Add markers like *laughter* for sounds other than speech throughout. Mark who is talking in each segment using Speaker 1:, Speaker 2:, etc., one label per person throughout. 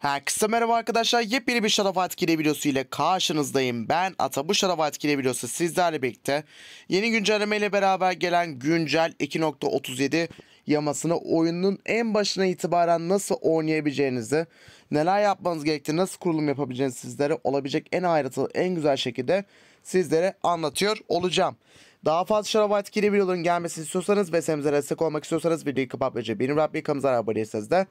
Speaker 1: Herkese merhaba arkadaşlar. Yepyeni bir Shadow Atkile videosu ile karşınızdayım. Ben Ata. Bu Shadow Atkile videosu sizlerle birlikte yeni güncelleme ile beraber gelen güncel 2.37 yamasını oyunun en başına itibaren nasıl oynayabileceğinizi, neler yapmanız gerektiğini, nasıl kurulum yapabileceğinizi sizlere olabilecek en ayrıntılı, en güzel şekilde sizlere anlatıyor olacağım. Daha fazla Shadow etkili videoların gelmesini istiyorsanız ve sesimize destek olmak istiyorsanız videoyu kapat ve benim Rabbi kanalımıza abone değilseniz de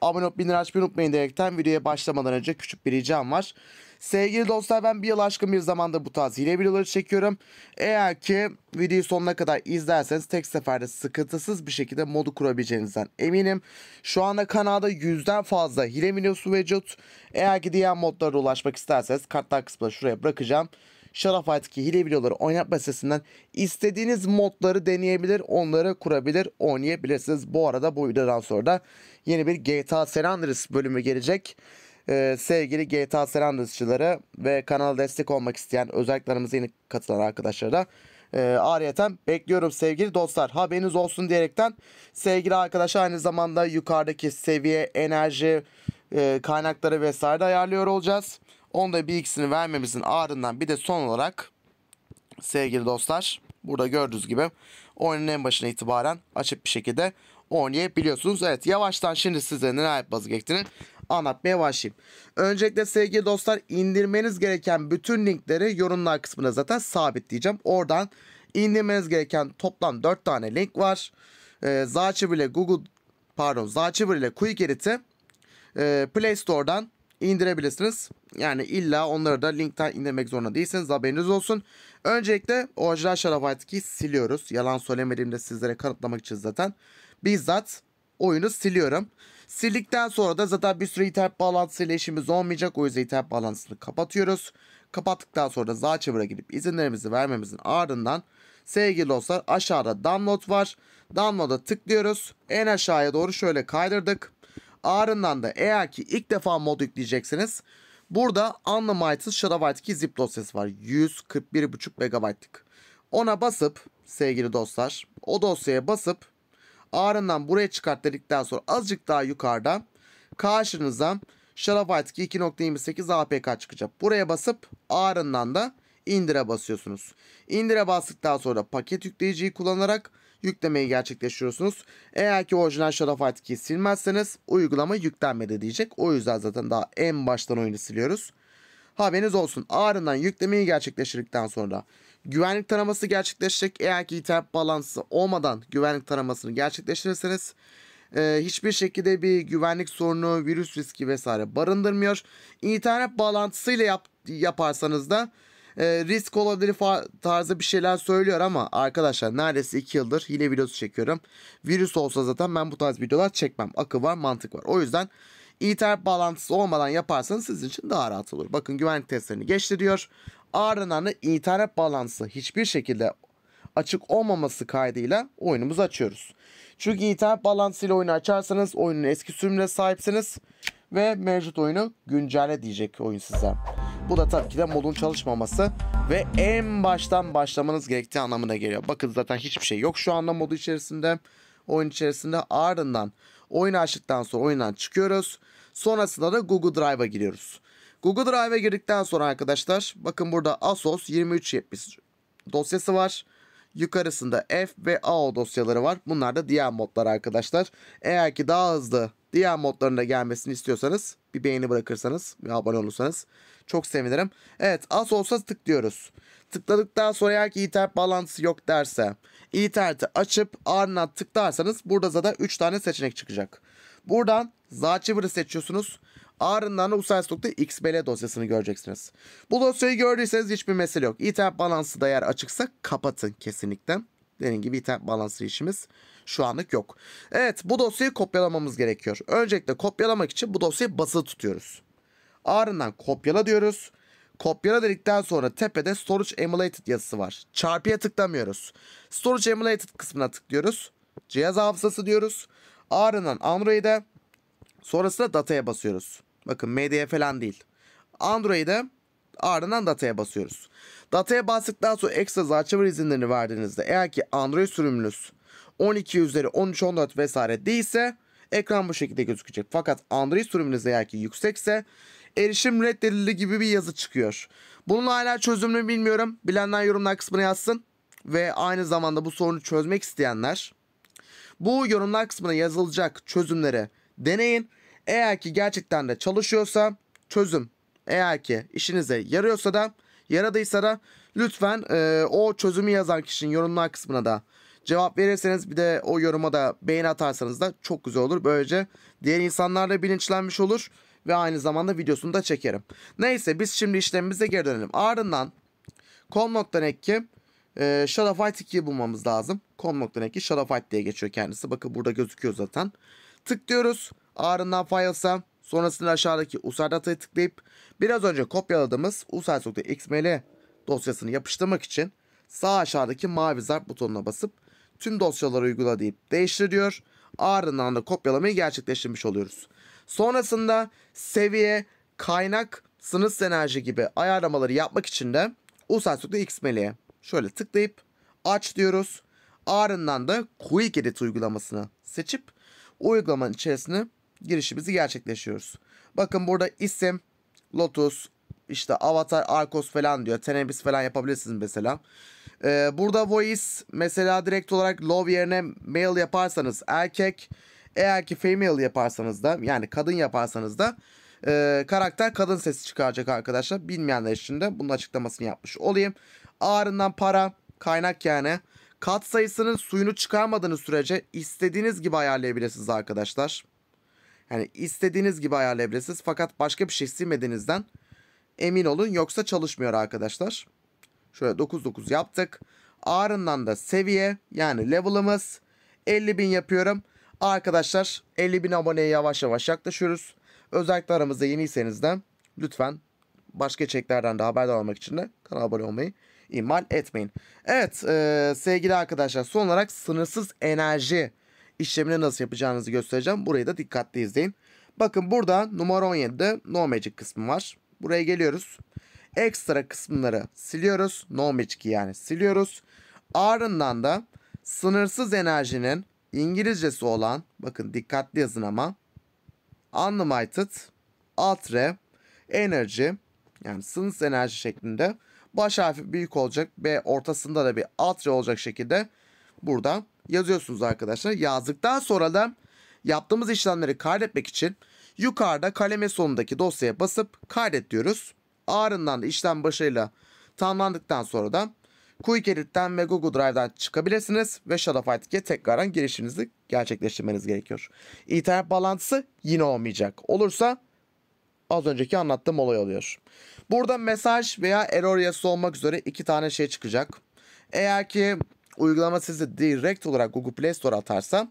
Speaker 1: Abone olup bildirim açmayı unutmayın diyerekten videoya başlamadan önce küçük bir ricam var. Sevgili dostlar ben bir yıl aşkın bir zamanda bu tarz hile videoları çekiyorum. Eğer ki videoyu sonuna kadar izlerseniz tek seferde sıkıntısız bir şekilde modu kurabileceğinizden eminim. Şu anda kanalda yüzden fazla hile videosu mevcut. Eğer ki diğer modlara ulaşmak isterseniz kartlar kısmına şuraya bırakacağım. Şarafat'taki hile videoları oynatma sitesinden istediğiniz modları deneyebilir, onları kurabilir, oynayabilirsiniz. Bu arada bu videodan sonra da yeni bir GTA San Andreas bölümü gelecek. Ee, sevgili GTA San Andreas'çıları ve kanala destek olmak isteyen özelliklerimize yeni katılan arkadaşlara da e, ariyeten bekliyorum sevgili dostlar. Haberiniz olsun diyerekten sevgili arkadaşlar aynı zamanda yukarıdaki seviye, enerji, e, kaynakları vesaire de ayarlıyor olacağız. Onda bir ikisini vermemizin ardından bir de son olarak sevgili dostlar burada gördüğünüz gibi oyunun en başına itibaren açık bir şekilde oynayabiliyorsunuz. Evet yavaştan şimdi size neler yapmanız gerektiğini anlatmaya başlayayım. Öncelikle sevgili dostlar indirmeniz gereken bütün linkleri yorumlar kısmına zaten sabitleyeceğim. Oradan indirmeniz gereken toplam 4 tane link var. Ee, Zachiver ile Google pardon Zachiver ile Quick Edit'i e, Play Store'dan indirebilirsiniz. Yani illa onları da linkten indirmek zorunda değilsiniz. Haberiniz olsun. Öncelikle orijinal Şarafat'ı siliyoruz. Yalan söylemediğimde sizlere kanıtlamak için zaten. Bizzat oyunu siliyorum. Sildikten sonra da zaten bir sürü internet bağlantısıyla işimiz olmayacak. O yüzden internet bağlantısını kapatıyoruz. Kapattıktan sonra da Zaçıvır'a gidip izinlerimizi vermemizin ardından sevgili dostlar aşağıda download var. Download'a tıklıyoruz. En aşağıya doğru şöyle kaydırdık. Ardından da eğer ki ilk defa mod yükleyecekseniz burada Unlimited Shadowite ki zip dosyası var. 141,5 MB'lık. Ona basıp sevgili dostlar o dosyaya basıp ardından buraya çıkart dedikten sonra azıcık daha yukarıda karşınıza Shadowite 2.28 APK çıkacak. Buraya basıp ardından da indire basıyorsunuz. İndire bastıktan sonra paket yükleyiciyi kullanarak yüklemeyi gerçekleştiriyorsunuz. Eğer ki orijinal Shadow Fight silmezseniz uygulama yüklenmedi diyecek. O yüzden zaten daha en baştan oyunu siliyoruz. Haberiniz olsun ağrından yüklemeyi gerçekleştirdikten sonra güvenlik taraması gerçekleşecek. Eğer ki internet bağlantısı olmadan güvenlik taramasını gerçekleştirirseniz e, hiçbir şekilde bir güvenlik sorunu, virüs riski vesaire barındırmıyor. İnternet bağlantısıyla yap, yaparsanız da e, risk olabilir tarzı bir şeyler söylüyor ama arkadaşlar neredeyse 2 yıldır hile videosu çekiyorum. Virüs olsa zaten ben bu tarz videolar çekmem. Akıl var mantık var. O yüzden internet bağlantısı olmadan yaparsanız sizin için daha rahat olur. Bakın güvenlik testlerini geçti diyor. Ardından da internet bağlantısı hiçbir şekilde açık olmaması kaydıyla oyunumuzu açıyoruz. Çünkü internet bağlantısıyla oyunu açarsanız oyunun eski sürümüne sahipsiniz ve mevcut oyunu güncelle diyecek oyun size. Bu da tabii ki de modun çalışmaması ve en baştan başlamanız gerektiği anlamına geliyor. Bakın zaten hiçbir şey yok şu anda modu içerisinde. Oyun içerisinde ardından oyun açtıktan sonra oyundan çıkıyoruz. Sonrasında da Google Drive'a giriyoruz. Google Drive'a girdikten sonra arkadaşlar bakın burada ASOS 2370 dosyası var. Yukarısında F ve AO dosyaları var. Bunlar da diğer modlar arkadaşlar. Eğer ki daha hızlı diğer modların gelmesini istiyorsanız bir beğeni bırakırsanız ve abone olursanız çok sevinirim. Evet az olsa tıklıyoruz. Tıkladıktan sonra eğer ki internet bağlantısı yok derse interneti açıp ardından tıklarsanız burada zaten 3 tane seçenek çıkacak. Buradan Zachiver'ı seçiyorsunuz. Ardından da usaysızlıkta XBL dosyasını göreceksiniz. Bu dosyayı gördüyseniz hiçbir mesele yok. İnternet balansı da eğer açıksa kapatın kesinlikle. Dediğim gibi internet balansı işimiz şu anlık yok. Evet bu dosyayı kopyalamamız gerekiyor. Öncelikle kopyalamak için bu dosyayı basılı tutuyoruz. Ardından kopyala diyoruz. Kopyala dedikten sonra tepede Storage Emulated yazısı var. Çarpıya tıklamıyoruz. Storage Emulated kısmına tıklıyoruz. Cihaz hafızası diyoruz. Ardından Android'e sonrasında dataya basıyoruz. Bakın MD'ye falan değil. Android'e ardından dataya basıyoruz. Dataya bastıktan sonra ekstra açılır izinlerini verdiğinizde eğer ki Android sürümünüz 12 üzeri 13 14 vesaire değilse ekran bu şekilde gözükecek. Fakat Android sürümünüz eğer ki yüksekse erişim reddedildi gibi bir yazı çıkıyor. Bunun hala çözümünü bilmiyorum. Bilenler yorumlar kısmına yazsın. Ve aynı zamanda bu sorunu çözmek isteyenler bu yorumlar kısmına yazılacak çözümleri deneyin. Eğer ki gerçekten de çalışıyorsa çözüm eğer ki işinize yarıyorsa da yaradıysa da lütfen e, o çözümü yazan kişinin yorumlar kısmına da cevap verirseniz bir de o yoruma da beğeni atarsanız da çok güzel olur. Böylece diğer insanlar da bilinçlenmiş olur ve aynı zamanda videosunu da çekerim. Neyse biz şimdi işlemimize geri dönelim. Ardından com.netki e, Shadowfight 2'yi bulmamız lazım. Com.netki Shadowfight diye geçiyor kendisi. Bakın burada gözüküyor zaten. Tıklıyoruz. Ardından Files'a sonrasında aşağıdaki USAR datayı tıklayıp biraz önce kopyaladığımız usar.xml dosyasını yapıştırmak için sağ aşağıdaki mavi zarf butonuna basıp tüm dosyaları uygula deyip değiştiriyor. Ardından da kopyalamayı gerçekleştirmiş oluyoruz. Sonrasında seviye, kaynak, sınıf enerji gibi ayarlamaları yapmak için de Usensu'da Xmeli'ye şöyle tıklayıp aç diyoruz. Ardından da Quick Edit uygulamasını seçip uygulamanın içerisine girişimizi gerçekleşiyoruz. Bakın burada isim, Lotus, işte Avatar, Arcos falan diyor. Tenebis falan yapabilirsiniz mesela. Ee, burada voice mesela direkt olarak love yerine Mail yaparsanız erkek. Eğer ki female yaparsanız da yani kadın yaparsanız da e, karakter kadın sesi çıkaracak arkadaşlar. Bilmeyenler için de bunun açıklamasını yapmış olayım. Ağrından para kaynak yani. Kat sayısının suyunu çıkarmadığınız sürece istediğiniz gibi ayarlayabilirsiniz arkadaşlar. Yani istediğiniz gibi ayarlayabilirsiniz. Fakat başka bir şey silmediğinizden emin olun yoksa çalışmıyor arkadaşlar. Şöyle 9-9 yaptık. Ağrından da seviye yani level'ımız 50.000 yapıyorum. Arkadaşlar 50 bin aboneye yavaş yavaş yaklaşıyoruz. Özellikle aramızda yeniyseniz de lütfen başka çeklerden de haberdar olmak için de kanala abone olmayı ihmal etmeyin. Evet e, sevgili arkadaşlar son olarak sınırsız enerji işlemini nasıl yapacağınızı göstereceğim. Burayı da dikkatli izleyin. Bakın burada numara 17'de no magic kısmı var. Buraya geliyoruz. Ekstra kısımları siliyoruz. No magic'i yani siliyoruz. Ardından da sınırsız enerjinin İngilizcesi olan bakın dikkatli yazın ama Unlimited Altre Energy yani sınırsız enerji şeklinde baş harfi büyük olacak ve ortasında da bir altre olacak şekilde burada yazıyorsunuz arkadaşlar. Yazdıktan sonra da yaptığımız işlemleri kaydetmek için yukarıda kaleme sonundaki dosyaya basıp kaydet diyoruz. Ağrından da işlem başarıyla tamamlandıktan sonra da Quick Edit'ten ve Google Drive'dan çıkabilirsiniz ve Shadow Fight'e tekrardan girişinizi gerçekleştirmeniz gerekiyor. İnternet bağlantısı yine olmayacak. Olursa az önceki anlattığım olay oluyor. Burada mesaj veya error yazısı olmak üzere iki tane şey çıkacak. Eğer ki uygulama sizi direkt olarak Google Play Store atarsa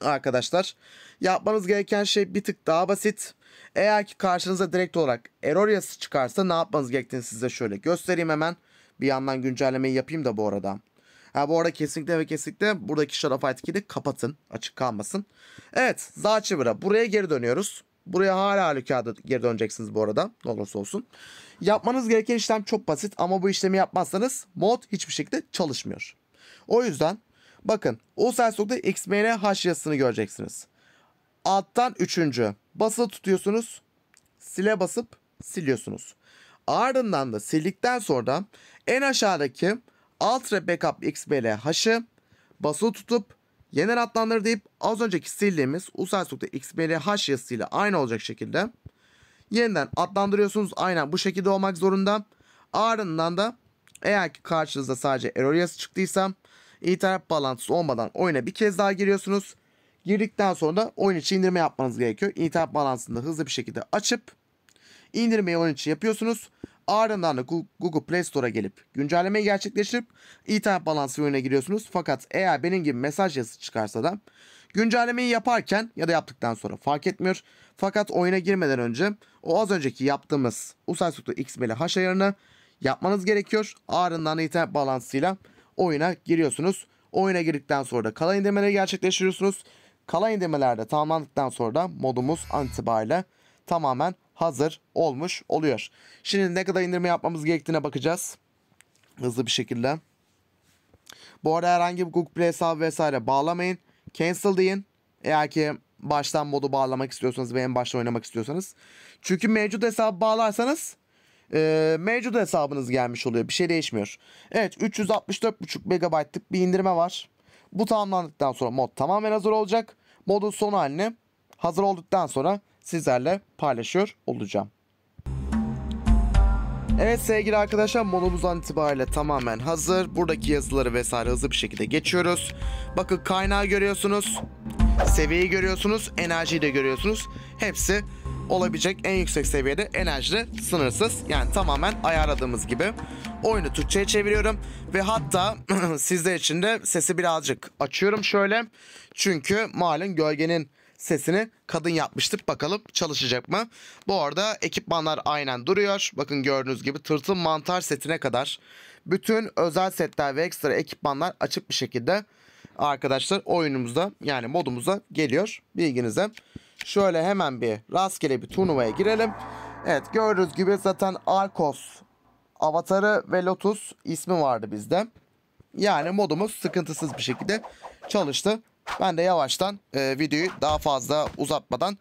Speaker 1: arkadaşlar yapmanız gereken şey bir tık daha basit. Eğer ki karşınıza direkt olarak error yazısı çıkarsa ne yapmanız gerektiğini size şöyle göstereyim hemen. Bir yandan güncellemeyi yapayım da bu arada. Ha, bu arada kesinlikle ve kesinlikle buradaki Shadowfight kili kapatın. Açık kalmasın. Evet Zaçivra buraya geri dönüyoruz. Buraya hala halükarda geri döneceksiniz bu arada. Ne olursa olsun. Yapmanız gereken işlem çok basit ama bu işlemi yapmazsanız mod hiçbir şekilde çalışmıyor. O yüzden bakın Ulsensok'ta XMN H yazısını göreceksiniz. Alttan üçüncü basılı tutuyorsunuz. Sile basıp siliyorsunuz. Ardından da sildikten sonra en aşağıdaki alt backup xbl haşı basılı tutup yeniden adlandırı deyip az önceki sildiğimiz usaysukta xbl haş yazısıyla aynı olacak şekilde yeniden adlandırıyorsunuz. Aynen bu şekilde olmak zorunda. Ardından da eğer ki karşınızda sadece error yazı çıktıysa internet bağlantısı olmadan oyuna bir kez daha giriyorsunuz. Girdikten sonra da oyun içi indirme yapmanız gerekiyor. İnternet balansını da hızlı bir şekilde açıp indirmeyi onun için yapıyorsunuz. Ardından da Google Play Store'a gelip güncellemeyi gerçekleştirip internet balansı ürüne giriyorsunuz. Fakat eğer benim gibi mesaj yazısı çıkarsa da güncellemeyi yaparken ya da yaptıktan sonra fark etmiyor. Fakat oyuna girmeden önce o az önceki yaptığımız Usaysuklu XML haş ayarını yapmanız gerekiyor. Ardından internet balansıyla oyuna giriyorsunuz. Oyuna girdikten sonra da kalan indirmeleri gerçekleştiriyorsunuz. Kalan indirmelerde tamamlandıktan sonra da modumuz an itibariyle tamamen hazır olmuş oluyor. Şimdi ne kadar indirme yapmamız gerektiğine bakacağız. Hızlı bir şekilde. Bu arada herhangi bir Google Play hesabı vesaire bağlamayın. Cancel deyin. Eğer ki baştan modu bağlamak istiyorsanız ve en başta oynamak istiyorsanız. Çünkü mevcut hesabı bağlarsanız e, mevcut hesabınız gelmiş oluyor. Bir şey değişmiyor. Evet 364,5 MB'lık bir indirme var. Bu tamamlandıktan sonra mod tamamen hazır olacak. Modun son halini hazır olduktan sonra sizlerle paylaşıyor olacağım. Evet sevgili arkadaşlar monumuzdan itibariyle tamamen hazır. Buradaki yazıları vesaire hızlı bir şekilde geçiyoruz. Bakın kaynağı görüyorsunuz. Seviyeyi görüyorsunuz. Enerjiyi de görüyorsunuz. Hepsi olabilecek en yüksek seviyede enerji, sınırsız. Yani tamamen ayarladığımız gibi. Oyunu Türkçe'ye çeviriyorum. Ve hatta *clears throat* sizler için de sesi birazcık açıyorum şöyle. Çünkü malum gölgenin sesini kadın yapmıştık. Bakalım çalışacak mı? Bu arada ekipmanlar aynen duruyor. Bakın gördüğünüz gibi tırtıl mantar setine kadar bütün özel setler ve ekstra ekipmanlar açık bir şekilde arkadaşlar oyunumuzda yani modumuza geliyor bilginize. Şöyle hemen bir rastgele bir turnuvaya girelim. Evet gördüğünüz gibi zaten Arkos avatarı ve Lotus ismi vardı bizde. Yani modumuz sıkıntısız bir şekilde çalıştı. Ben de yavaştan e, videoyu daha fazla uzatmadan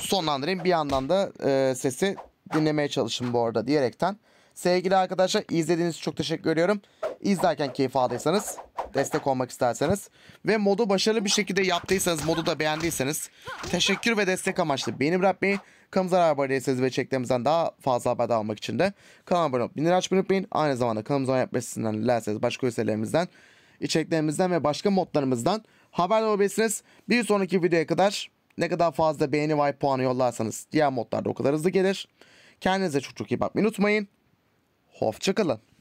Speaker 1: sonlandırayım. Bir yandan da e, sesi dinlemeye çalışın bu arada diyerekten. Sevgili arkadaşlar izlediğiniz için çok teşekkür ediyorum. İzlerken keyif aldıysanız, destek olmak isterseniz ve modu başarılı bir şekilde yaptıysanız, modu da beğendiyseniz teşekkür ve destek amaçlı beni bırakmayı, kanalımıza abone değilseniz ve çeklerimizden daha fazla haberdar almak için de kanalıma abone olup bildirim açmayı unutmayın. Aynı zamanda kanalımıza abone yapmasından başka üyelerimizden, içeriklerimizden ve başka modlarımızdan Haberdar olabilirsiniz. Bir sonraki videoya kadar ne kadar fazla beğeni ve puanı yollarsanız diğer modlarda o kadar hızlı gelir. Kendinize çok çok iyi bakmayı unutmayın. Hoşçakalın.